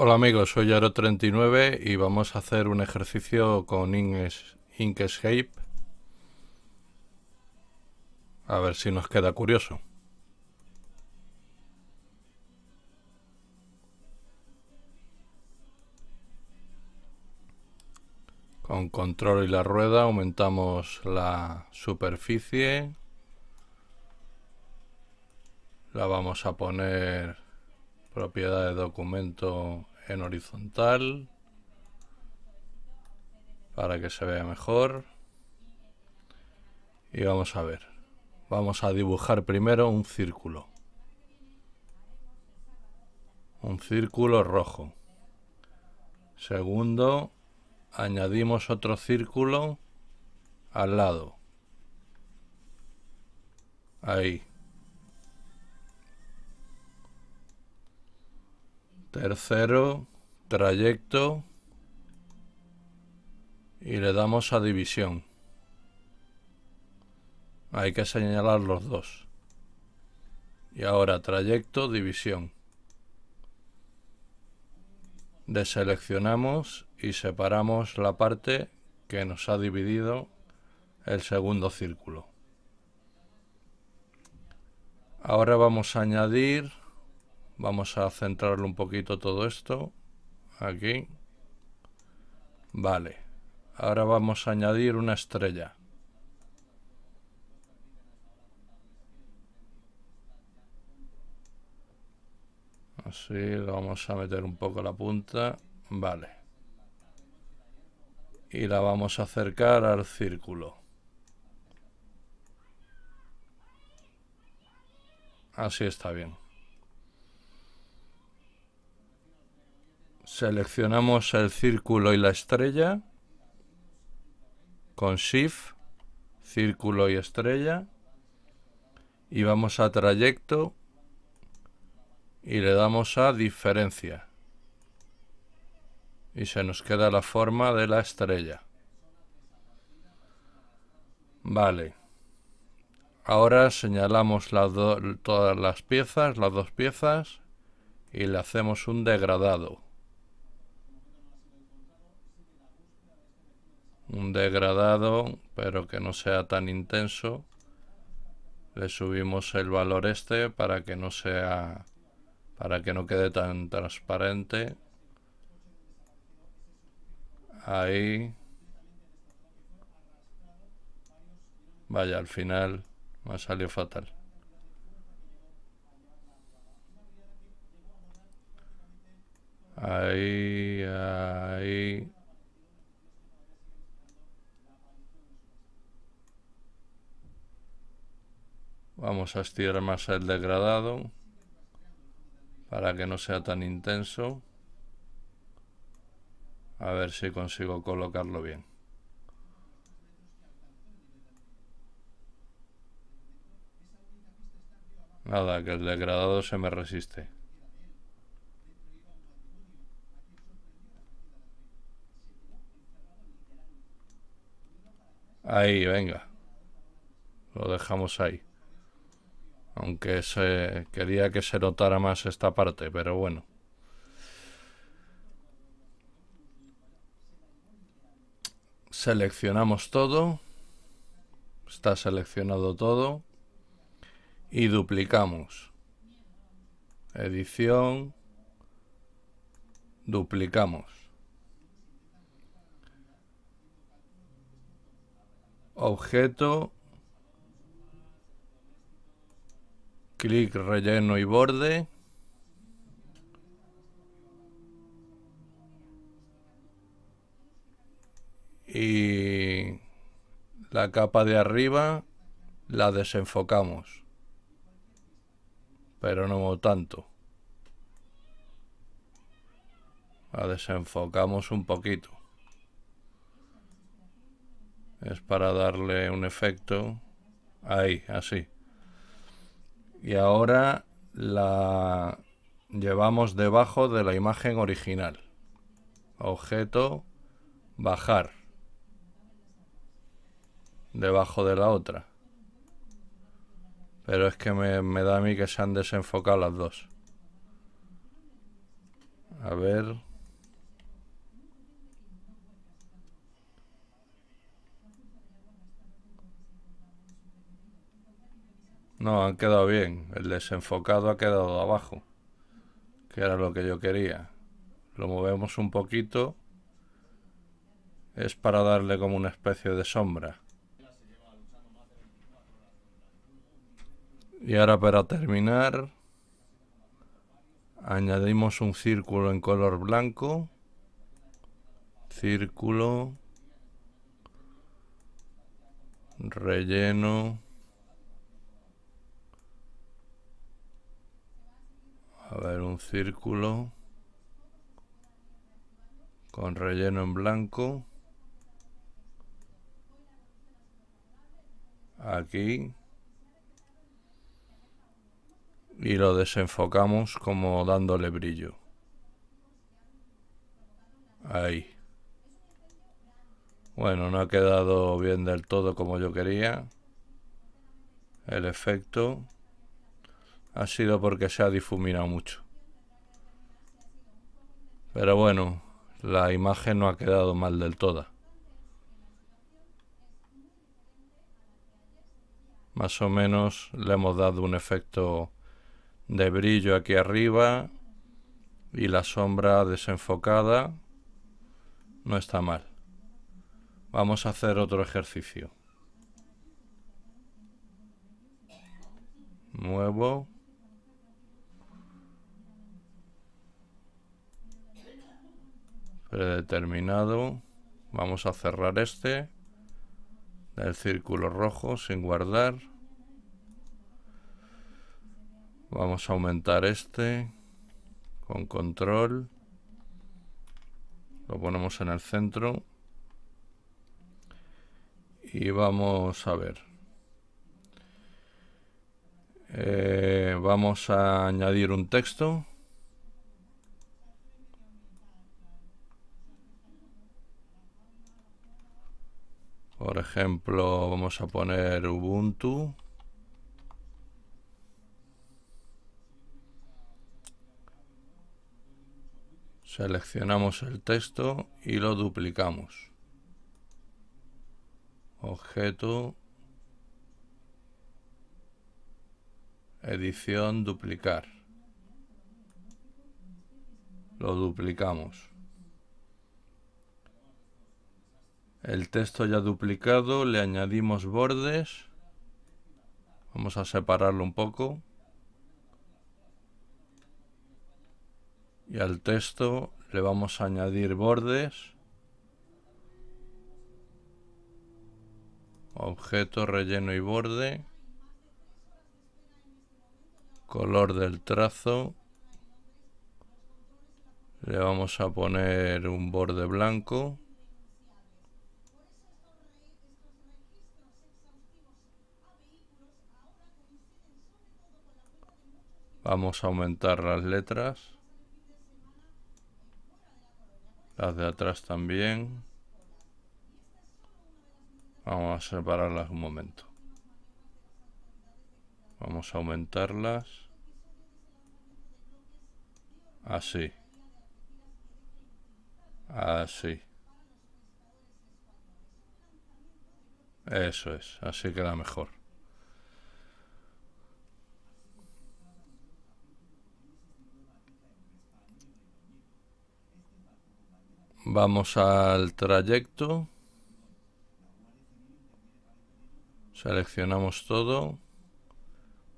Hola amigos, soy Yaro39 y vamos a hacer un ejercicio con Inkscape. A ver si nos queda curioso. Con control y la rueda aumentamos la superficie. La vamos a poner Propiedad de documento en horizontal para que se vea mejor y vamos a ver vamos a dibujar primero un círculo un círculo rojo segundo añadimos otro círculo al lado ahí Tercero, trayecto. Y le damos a división. Hay que señalar los dos. Y ahora trayecto, división. Deseleccionamos y separamos la parte que nos ha dividido el segundo círculo. Ahora vamos a añadir Vamos a centrarlo un poquito todo esto. Aquí. Vale. Ahora vamos a añadir una estrella. Así lo vamos a meter un poco la punta. Vale. Y la vamos a acercar al círculo. Así está bien. Seleccionamos el círculo y la estrella con Shift, círculo y estrella. Y vamos a trayecto y le damos a diferencia. Y se nos queda la forma de la estrella. Vale. Ahora señalamos todas las piezas, las dos piezas, y le hacemos un degradado. un degradado pero que no sea tan intenso le subimos el valor este para que no sea para que no quede tan transparente ahí vaya al final me ha salido fatal ahí ahí Vamos a estirar más el degradado para que no sea tan intenso. A ver si consigo colocarlo bien. Nada, que el degradado se me resiste. Ahí, venga. Lo dejamos ahí. Aunque se quería que se notara más esta parte, pero bueno. Seleccionamos todo. Está seleccionado todo. Y duplicamos. Edición. Duplicamos. objeto Clic, relleno y borde. Y la capa de arriba la desenfocamos. Pero no tanto. La desenfocamos un poquito. Es para darle un efecto. Ahí, así y ahora la llevamos debajo de la imagen original. Objeto, bajar. Debajo de la otra. Pero es que me, da a mí que se han desenfocado las dos. A ver, No, han quedado bien. El desenfocado ha quedado abajo. Que era lo que yo quería. Lo movemos un poquito. Es para darle como una especie de sombra. Y ahora para terminar, añadimos un círculo en color blanco. Círculo. Relleno. A ver, un círculo con relleno en blanco. Aquí. Y lo desenfocamos como dándole brillo. Ahí. Bueno, no ha quedado bien del todo como yo quería. El efecto ha sido porque se ha difuminado mucho. Pero bueno, la imagen no ha quedado mal del todo. Más o menos le hemos dado un efecto de brillo aquí arriba y la sombra desenfocada. No está mal. Vamos a hacer otro ejercicio. Nuevo. predeterminado. Vamos a cerrar este. del círculo rojo sin guardar. Vamos a aumentar este con control. Lo ponemos en el centro. Y vamos a ver. Eh, vamos a añadir un texto. Por ejemplo, vamos a poner Ubuntu. Seleccionamos el texto y lo duplicamos. Objeto. Edición duplicar. Lo duplicamos. el texto ya duplicado, le añadimos bordes, vamos a separarlo un poco y al texto le vamos a añadir bordes, objeto, relleno y borde, color del trazo, le vamos a poner un borde blanco, Vamos a aumentar las letras. Las de atrás también. Vamos a separarlas un momento. Vamos a aumentarlas. Así. Así. Eso es, así queda mejor. Vamos al trayecto. Seleccionamos todo.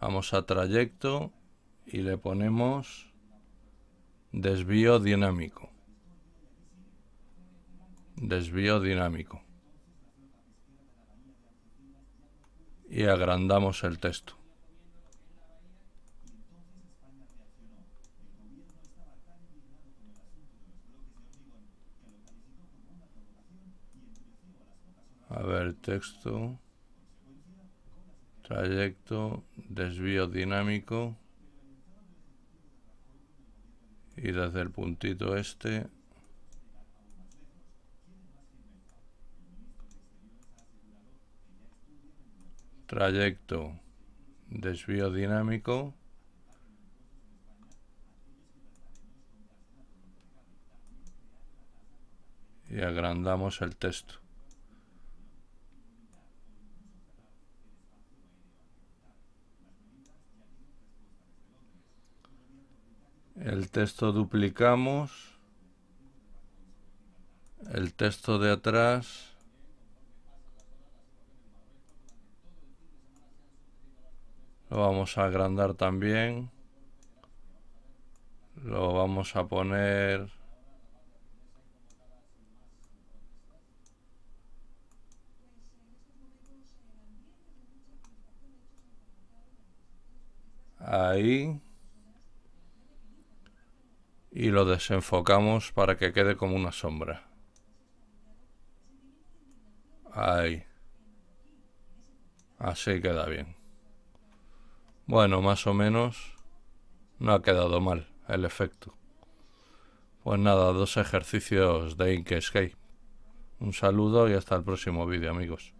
Vamos a trayecto y le ponemos desvío dinámico. Desvío dinámico. Y agrandamos el texto. texto, trayecto, desvío dinámico y desde el puntito este trayecto, desvío dinámico y agrandamos el texto. el texto duplicamos, el texto de atrás, lo vamos a agrandar también, lo vamos a poner ahí y lo desenfocamos para que quede como una sombra. Ahí. Así queda bien. Bueno, más o menos no ha quedado mal el efecto. Pues nada, dos ejercicios de Inkscape. Un saludo y hasta el próximo vídeo, amigos.